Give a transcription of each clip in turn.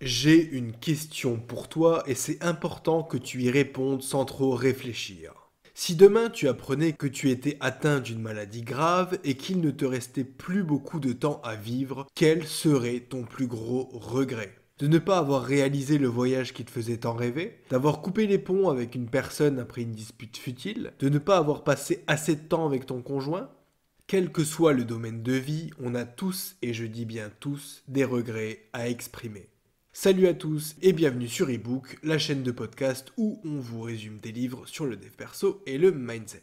J'ai une question pour toi et c'est important que tu y répondes sans trop réfléchir. Si demain tu apprenais que tu étais atteint d'une maladie grave et qu'il ne te restait plus beaucoup de temps à vivre, quel serait ton plus gros regret De ne pas avoir réalisé le voyage qui te faisait tant rêver D'avoir coupé les ponts avec une personne après une dispute futile De ne pas avoir passé assez de temps avec ton conjoint quel que soit le domaine de vie, on a tous, et je dis bien tous, des regrets à exprimer. Salut à tous et bienvenue sur eBook, la chaîne de podcast où on vous résume des livres sur le dev perso et le mindset.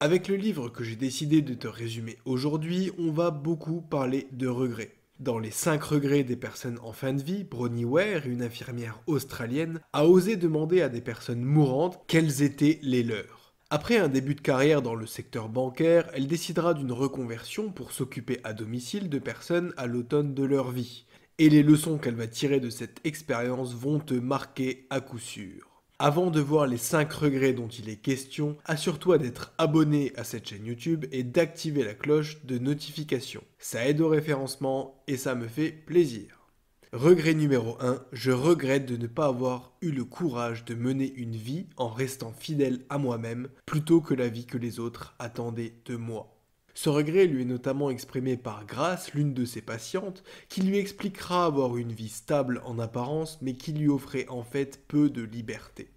Avec le livre que j'ai décidé de te résumer aujourd'hui, on va beaucoup parler de regrets. Dans les 5 regrets des personnes en fin de vie, Bronnie Ware, une infirmière australienne, a osé demander à des personnes mourantes quels étaient les leurs. Après un début de carrière dans le secteur bancaire, elle décidera d'une reconversion pour s'occuper à domicile de personnes à l'automne de leur vie et les leçons qu'elle va tirer de cette expérience vont te marquer à coup sûr. Avant de voir les 5 regrets dont il est question, assure-toi d'être abonné à cette chaîne YouTube et d'activer la cloche de notification. Ça aide au référencement et ça me fait plaisir. Regret numéro 1, je regrette de ne pas avoir eu le courage de mener une vie en restant fidèle à moi-même plutôt que la vie que les autres attendaient de moi. Ce regret lui est notamment exprimé par Grace, l'une de ses patientes, qui lui expliquera avoir une vie stable en apparence, mais qui lui offrait en fait peu de liberté.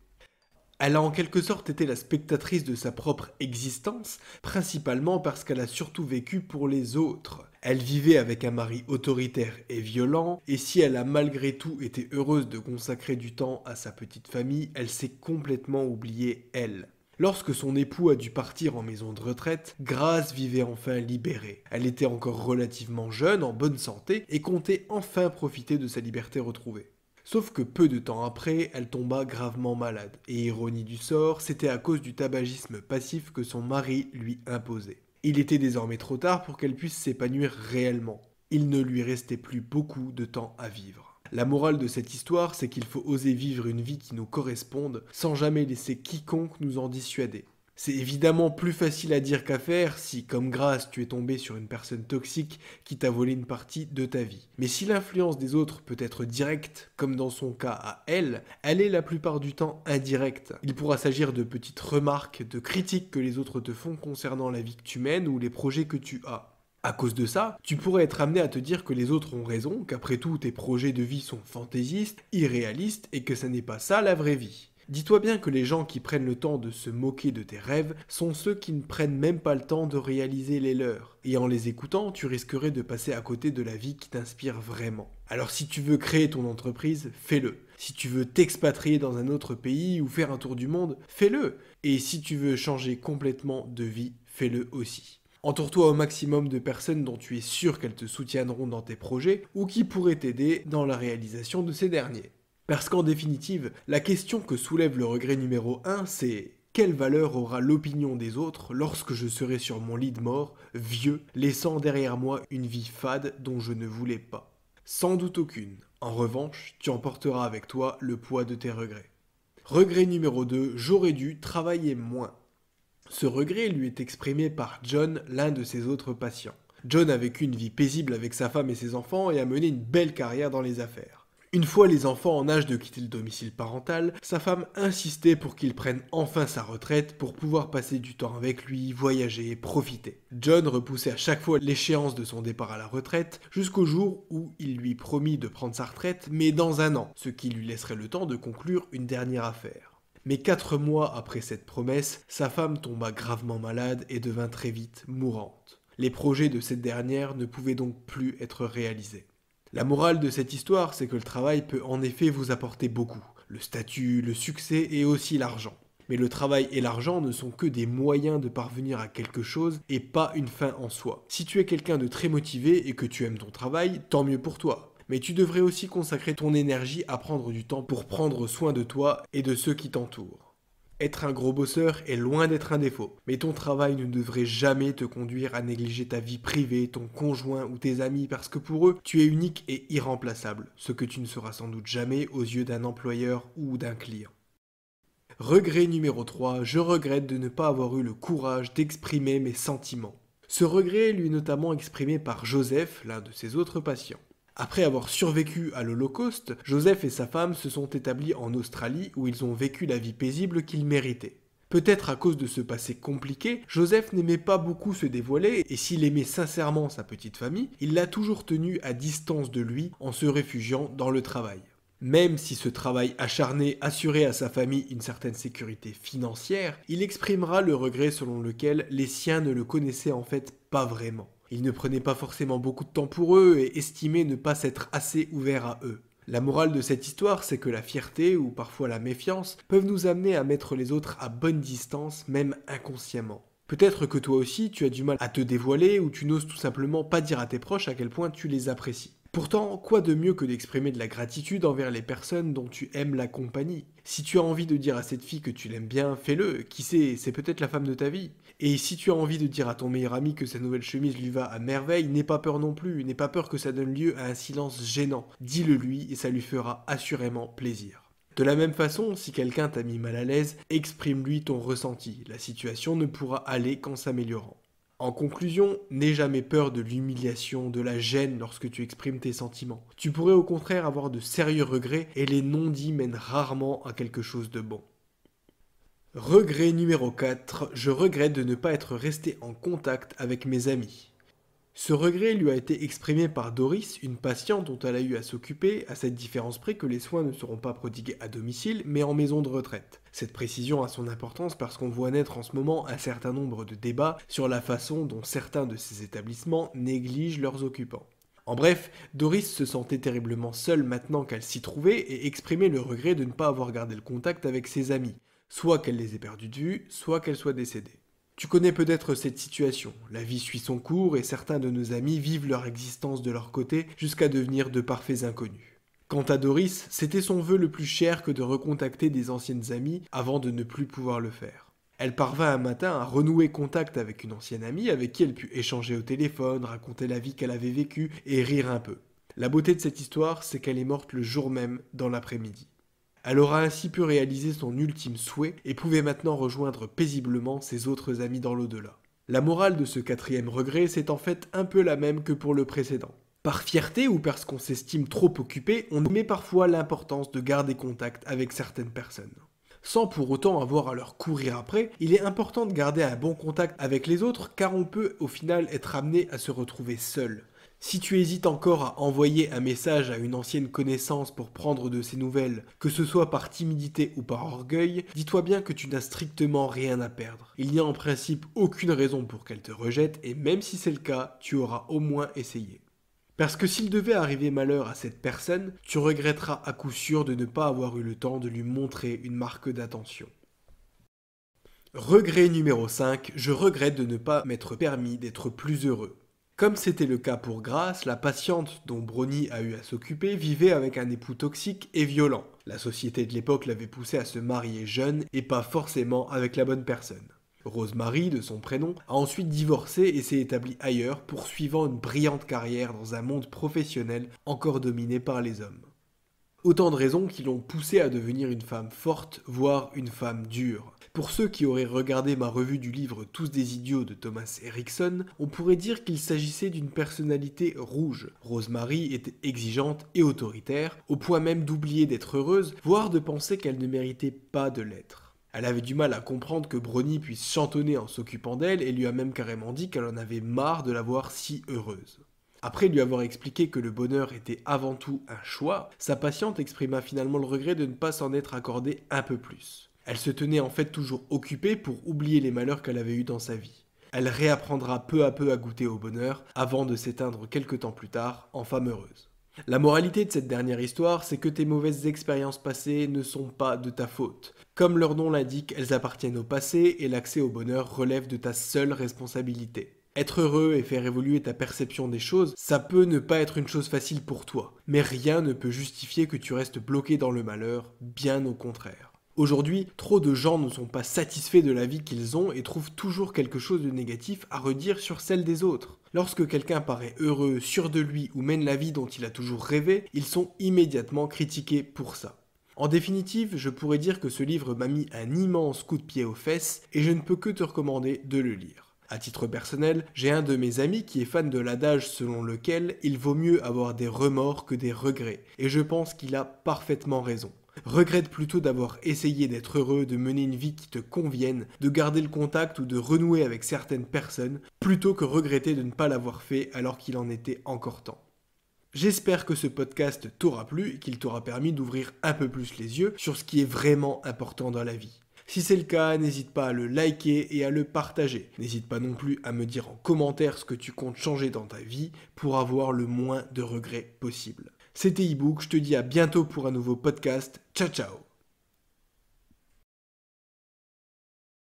Elle a en quelque sorte été la spectatrice de sa propre existence, principalement parce qu'elle a surtout vécu pour les autres. Elle vivait avec un mari autoritaire et violent, et si elle a malgré tout été heureuse de consacrer du temps à sa petite famille, elle s'est complètement oubliée elle. Lorsque son époux a dû partir en maison de retraite, Grace vivait enfin libérée. Elle était encore relativement jeune, en bonne santé, et comptait enfin profiter de sa liberté retrouvée. Sauf que peu de temps après, elle tomba gravement malade, et ironie du sort, c'était à cause du tabagisme passif que son mari lui imposait. Il était désormais trop tard pour qu'elle puisse s'épanouir réellement. Il ne lui restait plus beaucoup de temps à vivre. La morale de cette histoire, c'est qu'il faut oser vivre une vie qui nous corresponde sans jamais laisser quiconque nous en dissuader. C'est évidemment plus facile à dire qu'à faire si, comme grâce, tu es tombé sur une personne toxique qui t'a volé une partie de ta vie. Mais si l'influence des autres peut être directe, comme dans son cas à elle, elle est la plupart du temps indirecte. Il pourra s'agir de petites remarques, de critiques que les autres te font concernant la vie que tu mènes ou les projets que tu as. À cause de ça, tu pourrais être amené à te dire que les autres ont raison, qu'après tout tes projets de vie sont fantaisistes, irréalistes et que ça n'est pas ça la vraie vie. Dis-toi bien que les gens qui prennent le temps de se moquer de tes rêves sont ceux qui ne prennent même pas le temps de réaliser les leurs. Et en les écoutant, tu risquerais de passer à côté de la vie qui t'inspire vraiment. Alors si tu veux créer ton entreprise, fais-le. Si tu veux t'expatrier dans un autre pays ou faire un tour du monde, fais-le. Et si tu veux changer complètement de vie, fais-le aussi. Entoure-toi au maximum de personnes dont tu es sûr qu'elles te soutiendront dans tes projets ou qui pourraient t'aider dans la réalisation de ces derniers. Parce qu'en définitive, la question que soulève le regret numéro 1, c'est quelle valeur aura l'opinion des autres lorsque je serai sur mon lit de mort, vieux, laissant derrière moi une vie fade dont je ne voulais pas Sans doute aucune. En revanche, tu emporteras avec toi le poids de tes regrets. Regret numéro 2, j'aurais dû travailler moins. Ce regret lui est exprimé par John, l'un de ses autres patients. John a vécu une vie paisible avec sa femme et ses enfants et a mené une belle carrière dans les affaires. Une fois les enfants en âge de quitter le domicile parental, sa femme insistait pour qu'il prenne enfin sa retraite pour pouvoir passer du temps avec lui, voyager et profiter. John repoussait à chaque fois l'échéance de son départ à la retraite jusqu'au jour où il lui promit de prendre sa retraite mais dans un an, ce qui lui laisserait le temps de conclure une dernière affaire mais quatre mois après cette promesse, sa femme tomba gravement malade et devint très vite mourante. Les projets de cette dernière ne pouvaient donc plus être réalisés. La morale de cette histoire, c'est que le travail peut en effet vous apporter beaucoup, le statut, le succès et aussi l'argent. Mais le travail et l'argent ne sont que des moyens de parvenir à quelque chose et pas une fin en soi. Si tu es quelqu'un de très motivé et que tu aimes ton travail, tant mieux pour toi mais tu devrais aussi consacrer ton énergie à prendre du temps pour prendre soin de toi et de ceux qui t'entourent. Être un gros bosseur est loin d'être un défaut, mais ton travail ne devrait jamais te conduire à négliger ta vie privée, ton conjoint ou tes amis, parce que pour eux, tu es unique et irremplaçable, ce que tu ne seras sans doute jamais aux yeux d'un employeur ou d'un client. Regret numéro 3, je regrette de ne pas avoir eu le courage d'exprimer mes sentiments. Ce regret est lui notamment exprimé par Joseph, l'un de ses autres patients. Après avoir survécu à l'Holocauste, Joseph et sa femme se sont établis en Australie où ils ont vécu la vie paisible qu'ils méritaient. Peut-être à cause de ce passé compliqué, Joseph n'aimait pas beaucoup se dévoiler et s'il aimait sincèrement sa petite famille, il l'a toujours tenue à distance de lui en se réfugiant dans le travail. Même si ce travail acharné assurait à sa famille une certaine sécurité financière, il exprimera le regret selon lequel les siens ne le connaissaient en fait pas vraiment. Ils ne prenaient pas forcément beaucoup de temps pour eux et estimaient ne pas s'être assez ouverts à eux. La morale de cette histoire, c'est que la fierté ou parfois la méfiance peuvent nous amener à mettre les autres à bonne distance, même inconsciemment. Peut-être que toi aussi, tu as du mal à te dévoiler ou tu n'oses tout simplement pas dire à tes proches à quel point tu les apprécies. Pourtant, quoi de mieux que d'exprimer de la gratitude envers les personnes dont tu aimes la compagnie Si tu as envie de dire à cette fille que tu l'aimes bien, fais-le, qui sait, c'est peut-être la femme de ta vie. Et si tu as envie de dire à ton meilleur ami que sa nouvelle chemise lui va à merveille, n'aie pas peur non plus, n'aie pas peur que ça donne lieu à un silence gênant. Dis-le lui et ça lui fera assurément plaisir. De la même façon, si quelqu'un t'a mis mal à l'aise, exprime-lui ton ressenti. La situation ne pourra aller qu'en s'améliorant. En conclusion, n'aie jamais peur de l'humiliation, de la gêne lorsque tu exprimes tes sentiments. Tu pourrais au contraire avoir de sérieux regrets et les non-dits mènent rarement à quelque chose de bon. Regret numéro 4, je regrette de ne pas être resté en contact avec mes amis. Ce regret lui a été exprimé par Doris, une patiente dont elle a eu à s'occuper, à cette différence près que les soins ne seront pas prodigués à domicile, mais en maison de retraite. Cette précision a son importance parce qu'on voit naître en ce moment un certain nombre de débats sur la façon dont certains de ces établissements négligent leurs occupants. En bref, Doris se sentait terriblement seule maintenant qu'elle s'y trouvait et exprimait le regret de ne pas avoir gardé le contact avec ses amis, soit qu'elle les ait perdus de vue, soit qu'elle soit décédée. Tu connais peut-être cette situation. La vie suit son cours et certains de nos amis vivent leur existence de leur côté jusqu'à devenir de parfaits inconnus. Quant à Doris, c'était son vœu le plus cher que de recontacter des anciennes amies avant de ne plus pouvoir le faire. Elle parvint un matin à renouer contact avec une ancienne amie avec qui elle put échanger au téléphone, raconter la vie qu'elle avait vécue et rire un peu. La beauté de cette histoire, c'est qu'elle est morte le jour même, dans l'après-midi. Elle aura ainsi pu réaliser son ultime souhait et pouvait maintenant rejoindre paisiblement ses autres amis dans l'au-delà. La morale de ce quatrième regret, c'est en fait un peu la même que pour le précédent. Par fierté ou parce qu'on s'estime trop occupé, on met parfois l'importance de garder contact avec certaines personnes. Sans pour autant avoir à leur courir après, il est important de garder un bon contact avec les autres car on peut au final être amené à se retrouver seul. Si tu hésites encore à envoyer un message à une ancienne connaissance pour prendre de ses nouvelles, que ce soit par timidité ou par orgueil, dis-toi bien que tu n'as strictement rien à perdre. Il n'y a en principe aucune raison pour qu'elle te rejette et même si c'est le cas, tu auras au moins essayé. Parce que s'il devait arriver malheur à cette personne, tu regretteras à coup sûr de ne pas avoir eu le temps de lui montrer une marque d'attention. Regret numéro 5, je regrette de ne pas m'être permis d'être plus heureux. Comme c'était le cas pour Grace, la patiente dont Brony a eu à s'occuper vivait avec un époux toxique et violent. La société de l'époque l'avait poussée à se marier jeune et pas forcément avec la bonne personne. Rosemary, de son prénom, a ensuite divorcé et s'est établie ailleurs, poursuivant une brillante carrière dans un monde professionnel encore dominé par les hommes. Autant de raisons qui l'ont poussée à devenir une femme forte, voire une femme dure, pour ceux qui auraient regardé ma revue du livre Tous des idiots de Thomas Erickson, on pourrait dire qu'il s'agissait d'une personnalité rouge. Rosemary était exigeante et autoritaire, au point même d'oublier d'être heureuse, voire de penser qu'elle ne méritait pas de l'être. Elle avait du mal à comprendre que Bronnie puisse chantonner en s'occupant d'elle et lui a même carrément dit qu'elle en avait marre de la voir si heureuse. Après lui avoir expliqué que le bonheur était avant tout un choix, sa patiente exprima finalement le regret de ne pas s'en être accordé un peu plus. Elle se tenait en fait toujours occupée pour oublier les malheurs qu'elle avait eus dans sa vie. Elle réapprendra peu à peu à goûter au bonheur avant de s'éteindre quelque temps plus tard en femme heureuse. La moralité de cette dernière histoire, c'est que tes mauvaises expériences passées ne sont pas de ta faute. Comme leur nom l'indique, elles appartiennent au passé et l'accès au bonheur relève de ta seule responsabilité. Être heureux et faire évoluer ta perception des choses, ça peut ne pas être une chose facile pour toi, mais rien ne peut justifier que tu restes bloqué dans le malheur, bien au contraire. Aujourd'hui, trop de gens ne sont pas satisfaits de la vie qu'ils ont et trouvent toujours quelque chose de négatif à redire sur celle des autres. Lorsque quelqu'un paraît heureux, sûr de lui ou mène la vie dont il a toujours rêvé, ils sont immédiatement critiqués pour ça. En définitive, je pourrais dire que ce livre m'a mis un immense coup de pied aux fesses et je ne peux que te recommander de le lire. À titre personnel, j'ai un de mes amis qui est fan de l'adage selon lequel il vaut mieux avoir des remords que des regrets, et je pense qu'il a parfaitement raison regrette plutôt d'avoir essayé d'être heureux, de mener une vie qui te convienne, de garder le contact ou de renouer avec certaines personnes, plutôt que regretter de ne pas l'avoir fait alors qu'il en était encore temps. J'espère que ce podcast t'aura plu et qu'il t'aura permis d'ouvrir un peu plus les yeux sur ce qui est vraiment important dans la vie. Si c'est le cas, n'hésite pas à le liker et à le partager. N'hésite pas non plus à me dire en commentaire ce que tu comptes changer dans ta vie pour avoir le moins de regrets possible. C'était ebook, je te dis à bientôt pour un nouveau podcast. Ciao ciao